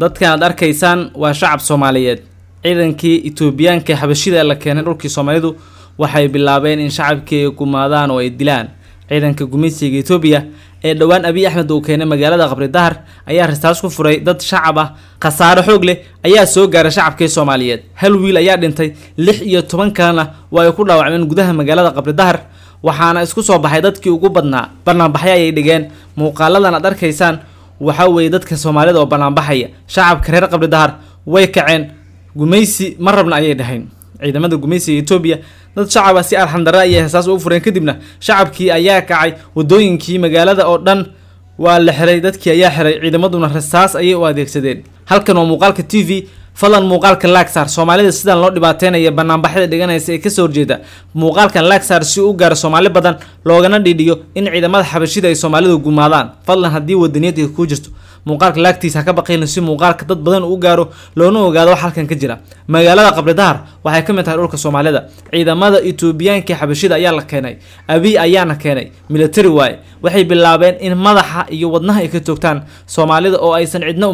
dadkan aad arkaysaan waa shacab soomaaliyeed ciidankii itoobiyaanka xabashida la keenay dhulkii soomaalidu waxay bilaabeen in shacabkii ay gumaadaan oo ay dilaan ciidanka gumeysiga etoobiya ee dhowaan abiy axmed uu keenay magaalada qabri dahar ayaa rastaas ku furay dad shacab ah khasaare xoog leh ayaa soo gaaray shacabkii soomaaliyeed hal wiil ayaa dhintay lix iyo toban kalena waa ay ku dhaawacmeen gudaha magaalada qabri dahar waxaana isku soo baxay dadkii ugu badnaa barnaambaxyo ayay dhigeen muuqaaladan aad arkaysaan waxaa weeye dadka soomaalida oo banaanbaxaya shacabka reer qabli dahar way kaceen gumaysi ma rabna ayay dhahayn ciidamada gumaysiga etoobiya dad shacaba ah si arxandarre ayay heesaas ugu fureen kadibna shacabkii ayaa kacay waddooyinkii magaalada oo dhan waa la xiray dadkii ayaa xiray ciidamaduna rasaas ayay u adeegsadeen halkan waa muuqaalka t v fadlan muuqaalka laagsaar soomaalida sidan loo dhibaateynaya banaanbaxyada dhiganaysa ee kasoo horjeeda muuqaalkan laagsaar si u gaaro soomaali badan loogana dhiidhiyo in ciidamada xabashida ay soomaalidu gumaadaan fadlan haddii wadaniyaedka kuu jirto muuqaalka laagtiisa ha ka baqayna si muuqaalka dad badan uu gaaro loona ogaado wax halkan ka jira magaalada qabridaar waxay ka mid tahay dhulka soomaalida ciidamada etoobiyaanka xabashida ayaa la keenay abiy ayaana keenay milatari waaye waxay bilaabeen in madaxa iyo wadnaha ay ka toogtaan soomaalida oo aysan cidna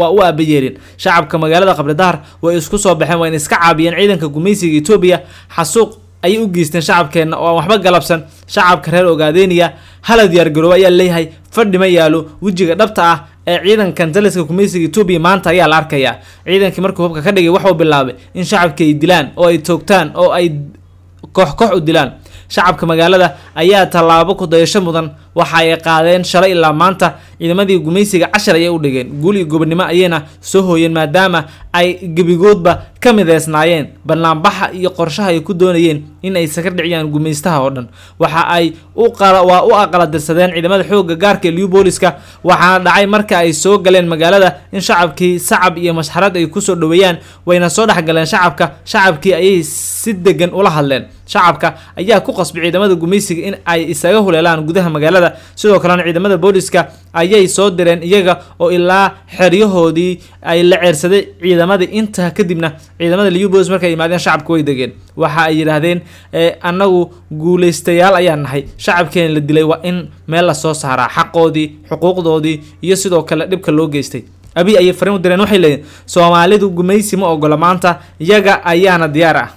waa u aabayeelin shacabka magaalada qabridaar way isku soo baxeen wayna iska caabiyeen ciidanka gumaysiga etoobiya xasuuq ayay u geysteen shacabkeenna oo aan waxba galabsan shacabka reer ogaadeeniya hala diyaargarooba ayaa leeyahay fadhi ma yaalo wejiga dhabta ah ee ciidankan daliska gumaysiga etoobiya maanta ayaa la arkayaa ciidankii markuu hubka ka dhigay waxuu bilaabay in shacabkii ay dilaan oo ay toogtaan oo ay koox koox u dilaan shacabka magaalada ayaa tallaabo ku dayasho mudan waxa ay qaadeen shalay ilaa maanta ciidamadii gumaysiga cashar ayay u dhigeen guul iyo gobonimo ayayna soo hooyeen maadaama ay gebigoodba ka mideysnaayeen banaanbaxa iyo qorshaha ay ku doonayeen in ay saka dhiciyaan gumaystaha oo dhan waxa ay waa u aqaladirsadeen ciidamada xoogga gaarka liw booliska waxaana dhacay marka ay soo galeen magaalada in shacabkii sacab iyo mashxarad ay kusoo dhoweeyaan wayna soo dhexgaleen shacabka shacabkii ayay si degan ula hadleen shacabka ayaa ku qasbay ciidamada gumaysiga in ay isaga huleelaan gudaha magaalada sidoo kalena ciidamada booliska ayay soo direen iyaga oo ilaa xeryahoodii ay la ceersaday ciidamadii intaa kadibna ciidamada leubos markay yimaadeen shacabka way degeen waxa ay yidhaahdeen eh, annagu guulaystayaal ayaan nahay shacabkeen la dilay waa in meel lasoo saaraa xaqoodii xuquuqdoodii iyo sidoo kale dhibka loo geystay abi ayay fariin u direen waxay leeyiin soomaalidu gumaysi ma ogola maanta yaga ayaana diyaar ah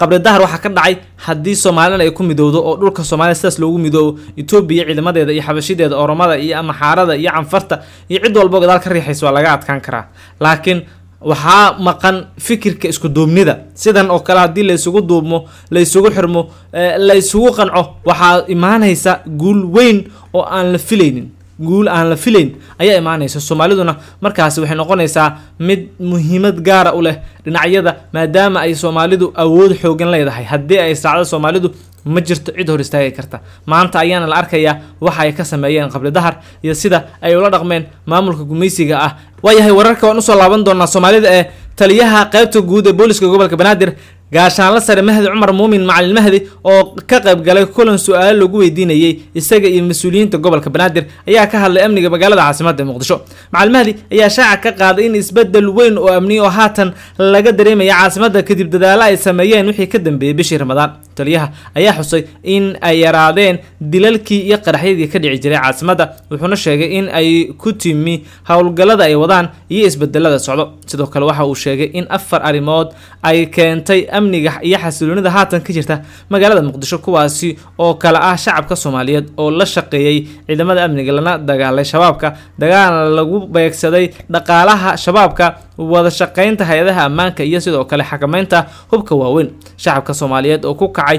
qabri dahar waxaa ka dhacay haddii soomaalina ay ku midowdo oo dhulka soomaalida sidaas loogu midoobo etoobiya ciidamadeeda iyo xabashideeda oromada iyo amaxaarada iyo canfarta iyo cid walbo gadaal ka riixaysa waa laga adkaan karaa laakiin waxaa maqan fikirka iskuduubnida sidan oo kale haddii laysugu duubmo laysugu xirmo eh, laysugu qanco waxaa imaanaysa guul weyn oo aan la filaynin guul aan la filayn ayaa imaanaysa soomaaliduna markaasi waxay noqonaysaa mid muhiimad gaara u leh dhinacyada maadaama ay soomaalidu awood xoogan leedahay haddii ay saacda soomaalidu ma jirto cid hor istaagi karta maanta ayaana la arkayaa waxa ay ka sameeyeen qabli dahar iyo sida ay ula dhaqmeen maamulka gumaysiga ah waa yahay wararka waan usoo laaban doonaa soomaalida ee taliyaha qaybta guud ee booliska gobolka banaadir gaashaanla sare mahdi cumar muumin macalin mahdi oo ka qaybgalay kulan su-aalo lagu weydiinayey isaga iyo mas-uuliyiinta gobolka banaadir ayaa ka hadlay amniga magaalada caasimada ee muqdisho macalin mahdi ayaa shaaca ka qaaday in isbedel weyn oo amniya oo haatan laga dareemaya caasimada kadib dadaalo ay sameeyeen wixii ka dambeeyey bishii ramadaan taliyaha ayaa xusay in ay yaraadeen dilalkii iyo qaraxyadii ka dhici jiray caasimada wuxuuna sheegay in ay ku timi howlgallada ay wadaan iyo isbedelada socdo sidoo kale waxa uu sheegay in afar arrimood ay keentay amniga iyo xasiloonida haatan ka jirta magaalada muqdisho kuwaasi oo kale ah shacabka soomaaliyeed oo la shaqeeyey ciidamada amniga lana dagaalay shabaabka dagaalna lagu beegsaday dhaqaalaha shabaabka wada shaqeynta hay-adaha ammaanka iyo sidoo kale xakameynta hubka waaweyn shacabka soomaaliyeed oo ku kacay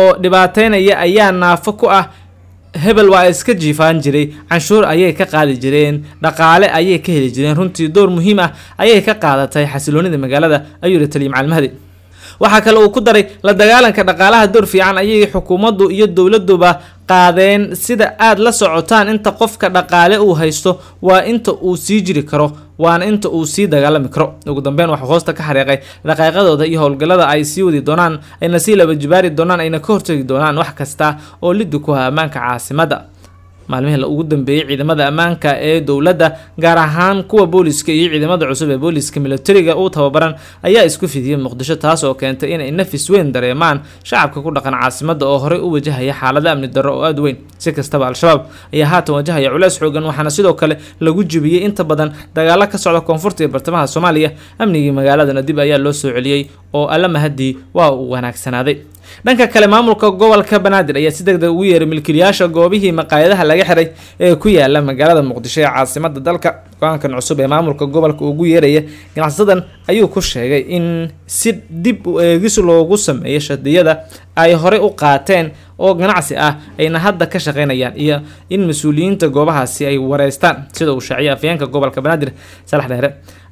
oo dhibaateynaya ayaa naafo ku ah hebel waa iska jiifaan jiray canshuur ayay ka qaadi jireen dhaqaale ayay ka heli jireen runtii door muhiim ah ayay ka qaadatay xasiloonida magaalada ayuu yihi taliya macalmahadi waxaa kale uu ku daray la dagaalanka dhaqaalaha door fiican ayay xukuumaddu iyo dowladduba qaadeen sida aad la socotaan inta qofka dhaqaale uu haysto waa inta uu sii jiri karo waana inta uu sii dagaalami karo ugu dambeyn waxuu hoosta ka xariiqay dhaqaaqadooda iyo howlgallada ay sii wadi doonaan ayna sii labajibaari doonaan ayna ka hortegi doonaan wax kasta oo liddi ku ah ammaanka caasimada maalmihii laugu dambeeyey ciidamada ammaanka ee dowladda gaar ahaan kuwa booliiska iyo ciidamada cusub ee booliska milatariga u tababaran ayaa isku fidiyey muqdisho taas oo keentay inay nafis weyn dareemaan shacabka ku dhaqan caasimada oo horey u wajahaya xaalada amni darro oo aada weyn si kastaba al-shabaab ayaa haatan wajahaya culeys xoogan waxaana sidoo kale lagu jibiyey inta badan dagaalo ka socda koonfurta iyo bartamaha soomaaliya amnigii magaaladana dib ayaa loo soo celiyey oo alla mahaddii waa uu wanaagsanaaday dhanka kale maamulka gobolka banaadir ayaa si degdeg ah ugu yeeray milkiilayaasha goobihii maqaayadaha laga xiray ee ku yaala magaalada muqdisho ee caasimada dalka go-aankan cusub ee maamulka gobolka ugu yeeraya ganacsadan ayuu ku sheegay in si dib u eegis loogu sameeyo shadiyada ay horey u qaateen oo ganacsi ah ayna hadda ka shaqeynayaan iyo in mas-uuliyiinta goobahaasi ay wareystaan sida uu sheeciyay afayeenka gobolka banaadir salax dheere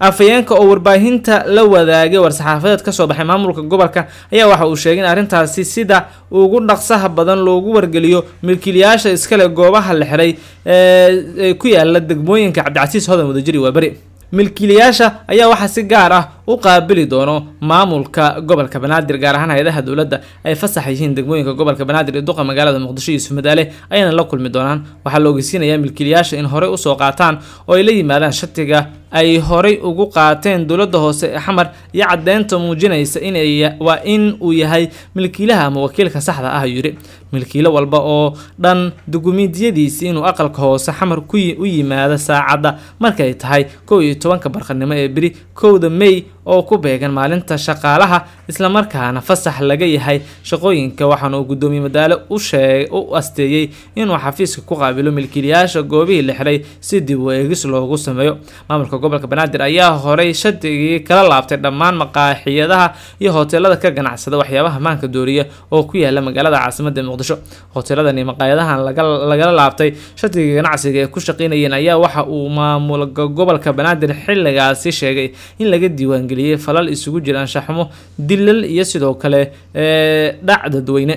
afayeenka oo warbaahinta la wadaagay war-saxaafadeed kasoo baxay maamulka gobolka ayaa waxa uu sheegay in arrintaasi sida ugu dhaqsaha badan loogu wargeliyo milkiilayaasha iskale goobaha la xiray ee ku yaala degmooyinka cabdicasiis badan wada jiri waa beri milkiilayaasha ayaa waxaa si gaar ah u qaabili doono maamulka gobolka banaadir gaar ahaan hay-adaha dowladda ay fasax yihiin degmooyinka gobolka banaadir ee duqa magaalada muqdisho iyo sumadaale ayana la kulmi doonaan waxaa la ogeysiinayaa milkiilayaasha in horey usoo qaataan oo ay la yimaadaan shatiga ay horey ugu qaateen dowladda hoose ee xamar iyo caddeynta muujinaysa inwaa in uu yahay milkiilaha ama wakiilka saxda ah yidhi milkiilo walba oo dhan dugumiidiyadiisi inuu aqalka hoose xamar u yimaado saacadda markay tahay kow iyo tobanka barqanimo ee beri kowda may oo ku beegan maalinta shaqaalaha islamarkaana fasax laga yahay shaqooyinka waxaana uu guddoomiye madaale u asteeyey inuu xafiiska ku qaabilo milkiilayaasha goobihii la xiray si dib weegis loogu sameeyo maamulka gobolka banaadir ayaa horay shadigii kala laabtay dhammaan maqaaxiyadaha iyo hoteelada ka ganacsada waxyaabaha maanka dooriya oo ku yaala magaalada caasimada muqdisho hoteeladani maqaayadahan lagala laabtay shadigii ganacsiga ee ku shaqeynayeen ayaa waxa uu maamulka gobolka banaadir xilligaasi sheegay in laga diiwaan geliyay falal isugu jiraan shaxmo dilal iyo sidoo kale dhac dadweyne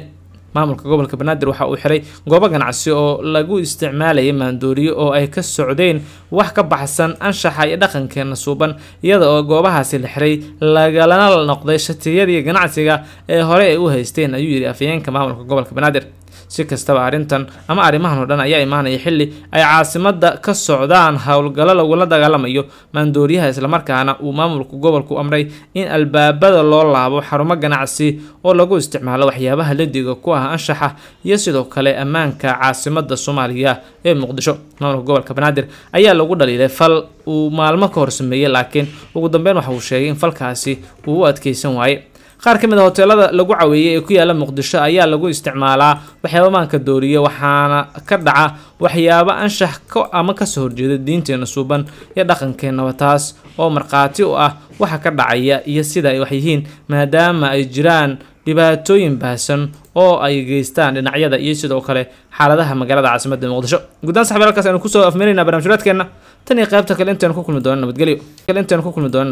maamulka gobolka banaadir waxa uu xiray goobo ganacsi oo lagu isticmaalayay maandooriyo oo ay ka socdeen wax ka baxsan anshaxa iyo dhaqankeena suuban iyada oo goobahaasi la xiray lagalana noqday shatiyadii ganacsiga ee hore ay u haysteen ayuu yidhi afayeenka maamulka gobolka banaadir si kastaba arintan ama arrimahan oo dhan ayaa imaanaya xilli ay caasimada ka socdaan howlgallo lagula dagaalamayo maandooriyaha islamarkaana uu maamulka gobolku amray in albaabada loo laabo xarumo ganacsi oo lagu isticmaalo waxyaabaha ladiga ku ah anshaxa iyo sidoo kale ammaanka caasimada soomaaliya ee muqdisho maamulka gobolka banaadir ayaa lagu dhaliilay fal uu maalmo ka horsameeyey laakiin ugu dambeyn waxa uu sheegay in falkaasi uu u adkaysan waaye qaar ka mid a ah hoteelada lagu caweeyey ee ku yaala muqdisho ayaa lagu isticmaalaa waxyaaba maanka dooriya waxaana ka dhaca waxyaabo anshax ka ama kasoo horjeeda diinteena suuban iyo dhaqankeenaba taas oo markhaati u ah waxa ka dhacaya iyo sida ay wax yihiin maadaama ay jiraan dhibaatooyin baahsan oo ay geystaan dhinacyada iyo sidoo kale xaaladaha magaalada caasimada muqdisho guddaan saxbi halkaas aynu kusoo afmeeraynaa barnamijyaadkeenna tan iyo qaybta kale intaynu ku kulmi doono nabadgelyo